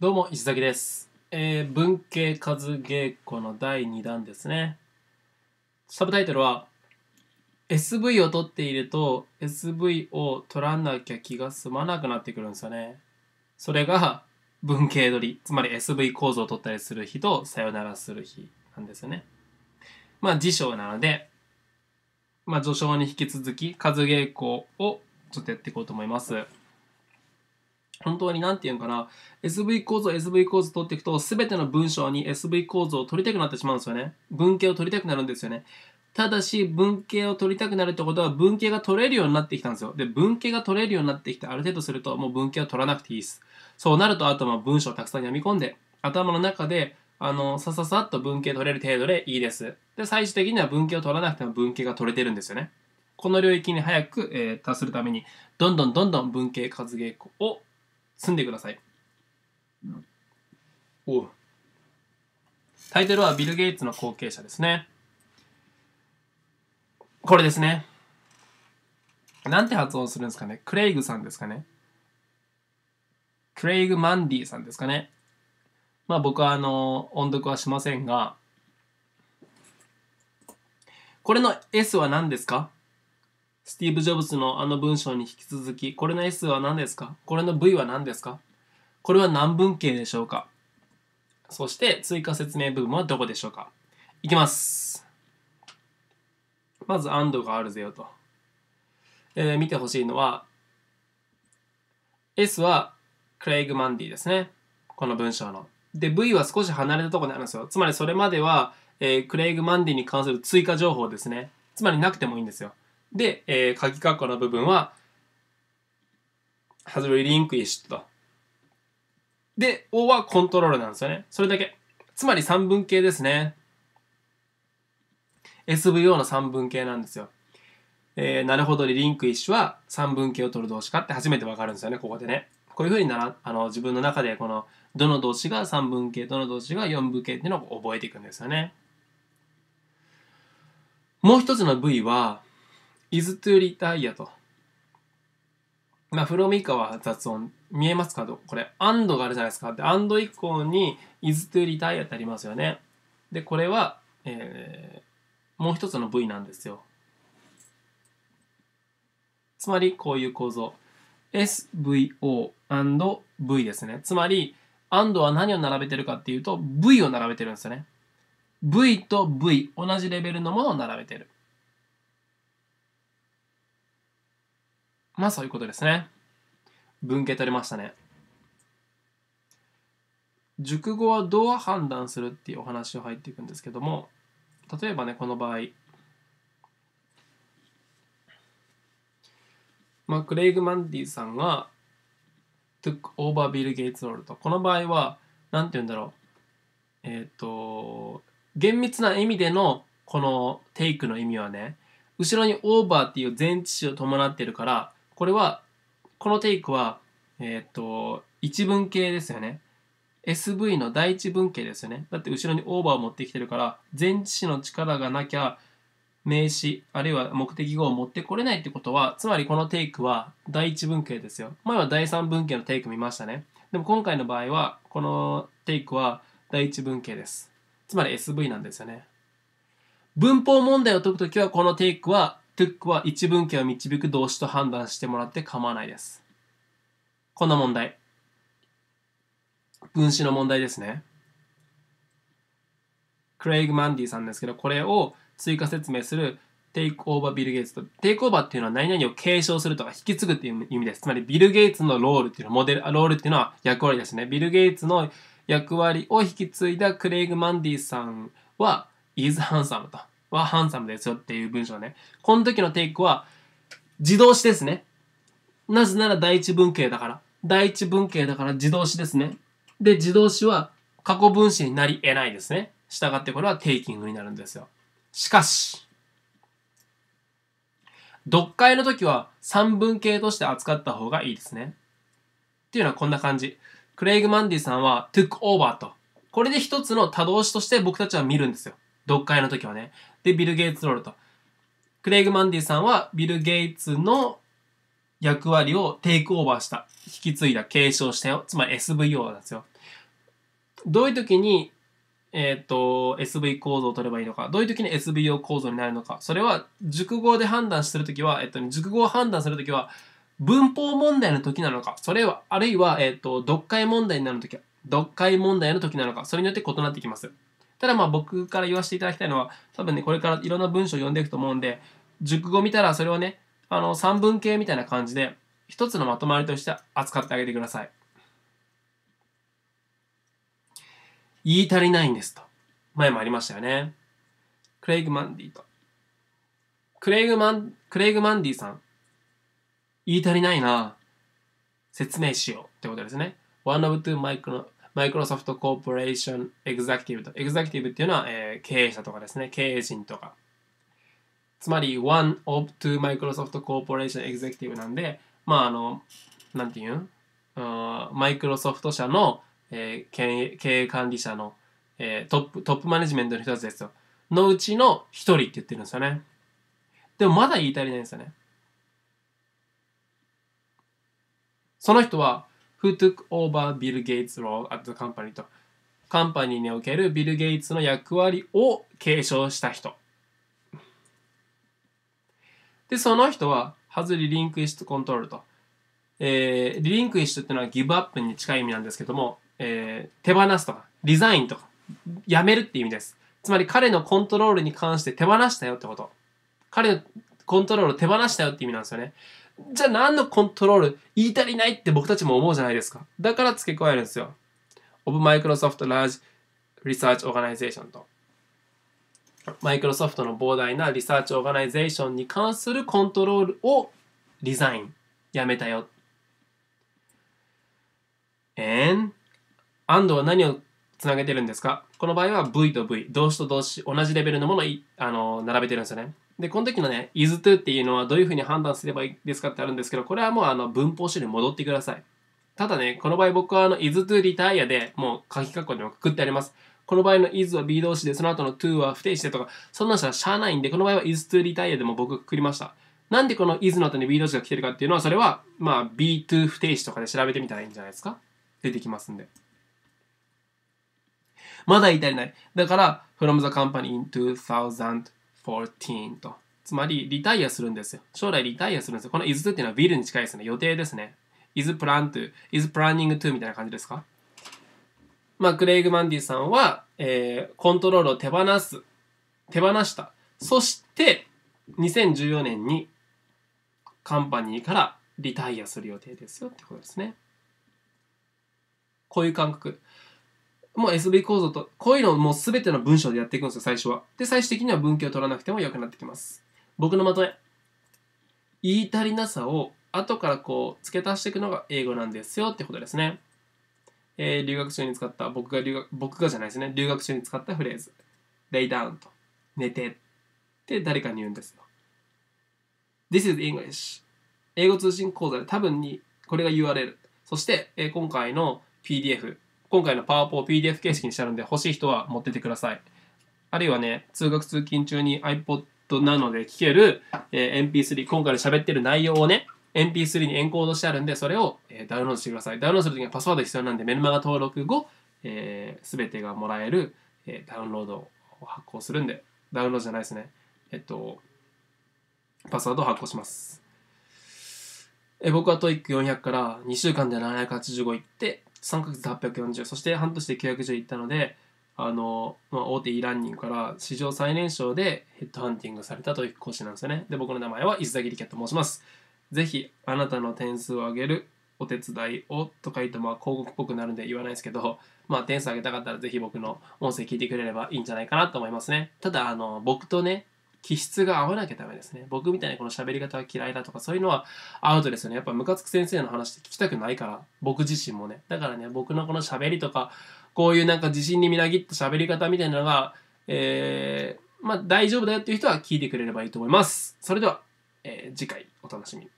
どうも石崎です、えー、文系数稽古の第2弾ですねサブタイトルは SV を取っていると SV を取らなきゃ気が済まなくなってくるんですよねそれが文系取りつまり SV 構造を取ったりする日とさよならする日なんですよねまあ辞書なのでまあ序章に引き続き数稽古をちょっとやっていこうと思います本当に何て言うんかな、SV 構造、SV 構造取っていくと、全ての文章に SV 構造を取りたくなってしまうんですよね。文系を取りたくなるんですよね。ただし、文系を取りたくなるってことは、文系が取れるようになってきたんですよ。で、文系が取れるようになってきて、ある程度すると、もう文系は取らなくていいです。そうなると、あとは文章をたくさん読み込んで、頭の中で、あの、さささっと文系取れる程度でいいです。で、最終的には文系を取らなくても文系が取れてるんですよね。この領域に早く、えー、達するために、どんどんどんどん文系活芸を住んでください。うん、おタイトルはビル・ゲイツの後継者ですね。これですね。なんて発音するんですかねクレイグさんですかねクレイグ・マンディさんですかねまあ僕はあの音読はしませんが、これの S は何ですかスティーブ・ジョブズのあの文章に引き続き、これの S は何ですかこれの V は何ですかこれは何文型でしょうかそして追加説明部分はどこでしょうかいきます。まず、安堵があるぜよと。えー、見てほしいのは、S はクレイグ・マンディですね。この文章の。で、V は少し離れたところにあるんですよ。つまりそれまでは、えー、クレイグ・マンディに関する追加情報ですね。つまりなくてもいいんですよ。で、えー、鍵括弧の部分は、ずれリンクイッシュと。で、O はコントロールなんですよね。それだけ。つまり三分形ですね。SVO の三分形なんですよ。えー、なるほどリリンクイッシュは三分形を取る動詞かって初めてわかるんですよね、ここでね。こういうふうにならあの自分の中でこのどの動詞が三分形、どの動詞が四分形っていうのを覚えていくんですよね。もう一つの部位は、is to retire と。まあ、from 以下は雑音。見えますかとこれ、and があるじゃないですか。で、and 以降に is to retire ってありますよね。で、これは、えー、もう一つの部位なんですよ。つまり、こういう構造。SVO and V ですね。つまり、and は何を並べてるかっていうと、V を並べてるんですよね。V と V、同じレベルのものを並べてる。まあそういうことですね。文系取れましたね。熟語はどう判断するっていうお話を入っていくんですけども、例えばね、この場合、まあ、クレイグ・マンディさんが took over Bill Gates role と、この場合は、なんて言うんだろう、えっ、ー、と、厳密な意味でのこのテイクの意味はね、後ろにオーバーっていう前置詞を伴ってるから、これは、このテイクは、えっ、と、一文形ですよね。SV の第一文形ですよね。だって後ろにオーバーを持ってきてるから、前置詞の力がなきゃ、名詞、あるいは目的語を持ってこれないってことは、つまりこのテイクは第一文型ですよ。前は第三文型のテイク見ましたね。でも今回の場合は、このテイクは第一文型です。つまり SV なんですよね。文法問題を解くときは、このテイクはトゥックは一文型を導く動詞と判断してもらって構わないです。こんな問題。分子の問題ですね。クレイグ・マンディさんですけど、これを追加説明するテイクオーバービル・ゲイツと、テイクオーバーっていうのは何々を継承するとか引き継ぐっていう意味です。つまりビル・ゲイツのロールっていうのは、モデル、ロールっていうのは役割ですね。ビル・ゲイツの役割を引き継いだクレイグ・マンディさんは、イズ・ハンサムと。はハンサムですよっていう文章ね。この時のテイクは自動詞ですね。なぜなら第一文型だから。第一文型だから自動詞ですね。で、自動詞は過去分詞になり得ないですね。したがってこれはテイキングになるんですよ。しかし、読解の時は三文型として扱った方がいいですね。っていうのはこんな感じ。クレイグ・マンディさんは took over と。これで一つの多動詞として僕たちは見るんですよ。読解の時はね。で、ビル・ゲイツロールと。クレイグ・マンディさんはビル・ゲイツの役割をテイクオーバーした。引き継いだ、継承したよ。つまり SVO なんですよ。どういう時に、えっ、と、SV 構造を取ればいいのか、どういう時に SVO 構造になるのか、それは熟語で判断するときは、えっ、と、熟語を判断するときは、文法問題の時なのか、それは、あるいは、えっ、と、読解問題になるときは、読解問題の時なのか、それによって異なってきます。ただまあ僕から言わせていただきたいのは、多分ね、これからいろんな文章を読んでいくと思うんで、熟語見たらそれをね、あの、三文形みたいな感じで、一つのまとまりとして扱ってあげてください。言い足りないんですと。前もありましたよね。クレイグ・マンディと。クレイグ・マン、クレイグ・マンディさん。言い足りないな。説明しようってことですね。One of two micro マイクロソフトコーポレーションエグザクティブと。エグザクティブっていうのは、えー、経営者とかですね、経営陣とか。つまり、one of two クロソフトコーポレーションエグザ t ティブなんで、まあ、あの、なんていうんマイクロソフト社の、えー、経営経営管理者の、えー、トップ、トップマネジメントの人たちですよ。のうちの一人って言ってるんですよね。でもまだ言い足りないんですよね。その人は who took over Bill Gates' role at the company と、カンパニーにおけるビル・ゲイツの役割を継承した人。で、その人は、ハズリリンクイストコントロールと。えー、リリンクイストっていうのはギブアップに近い意味なんですけども、えー、手放すとか、リザインとか、やめるっていう意味です。つまり彼のコントロールに関して手放したよってこと。彼のコントロール手放したよって意味なんですよね。じゃあ何のコントロール言い足りないって僕たちも思うじゃないですか。だから付け加えるんですよ。of Microsoft Large Research Organization と。マイクロソフトの膨大なリサーチオーガナイゼーションに関するコントロールをリザイン、やめたよ。and a n は何をつなげてるんですかこの場合は V と V、動詞と動詞、同じレベルのものをあの並べてるんですよね。で、この時のね、is to っていうのはどういうふうに判断すればいいですかってあるんですけど、これはもうあの文法書に戻ってください。ただね、この場合僕はあの is to retire でもう書き括弧にもくくってあります。この場合の is は be 動詞で、その後の to は不定詞でとか、そんな人はしゃあないんで、この場合は is to retire でも僕くくりました。なんでこの is の後に be 動詞が来てるかっていうのは、それはまあ be to 不定詞とかで調べてみたらいいんじゃないですか。出てきますんで。まだ言いたいない。だから、from the company in 2000 14と。つまり、リタイアするんですよ。将来リタイアするんですよ。この is っていうのは will に近いですね。予定ですね。is plan to, is planning to みたいな感じですか。まあ、クレイグ・マンディさんは、えー、コントロールを手放す。手放した。そして、2014年にカンパニーからリタイアする予定ですよってことですね。こういう感覚。もう SV 構造と、こういうのをもう全ての文章でやっていくんですよ、最初は。で、最終的には文型を取らなくても良くなってきます。僕のまとめ。言い足りなさを後からこう付け足していくのが英語なんですよってことですね。えー、留学中に使った、僕が留学、僕がじゃないですね、留学中に使ったフレーズ。lay down と、寝てって誰かに言うんですよ。This is English 英語通信講座で多分にこれが URL。そして、えー、今回の PDF 今回のパワーポを PDF 形式にしてあるんで、欲しい人は持っててください。あるいはね、通学通勤中に iPod なので聞ける、えー、MP3、今回で喋ってる内容をね、MP3 にエンコードしてあるんで、それを、えダウンロードしてください。ダウンロードするときはパスワード必要なんで、メルマガ登録後、す、えー、べ、てがもらえる、えダウンロードを発行するんで、ダウンロードじゃないですね。えっと、パスワードを発行します。え僕はトイック400から2週間で785行って、3ヶ月840そして半年で910行ったのであの、まあ、大手 e ランニングから史上最年少でヘッドハンティングされたという講師なんですよねで僕の名前は伊豆崎力也と申しますぜひあなたの点数を上げるお手伝いをとか言てまあ広告っぽくなるんで言わないですけど、まあ、点数上げたかったらぜひ僕の音声聞いてくれればいいんじゃないかなと思いますねただあの僕とね気質が合わなきゃダメですね。僕みたいにこの喋り方が嫌いだとかそういうのはアウトですよね。やっぱムカつく先生の話って聞きたくないから、僕自身もね。だからね、僕のこの喋りとか、こういうなんか自信にみなぎった喋り方みたいなのが、えー、まあ大丈夫だよっていう人は聞いてくれればいいと思います。それでは、えー、次回お楽しみに。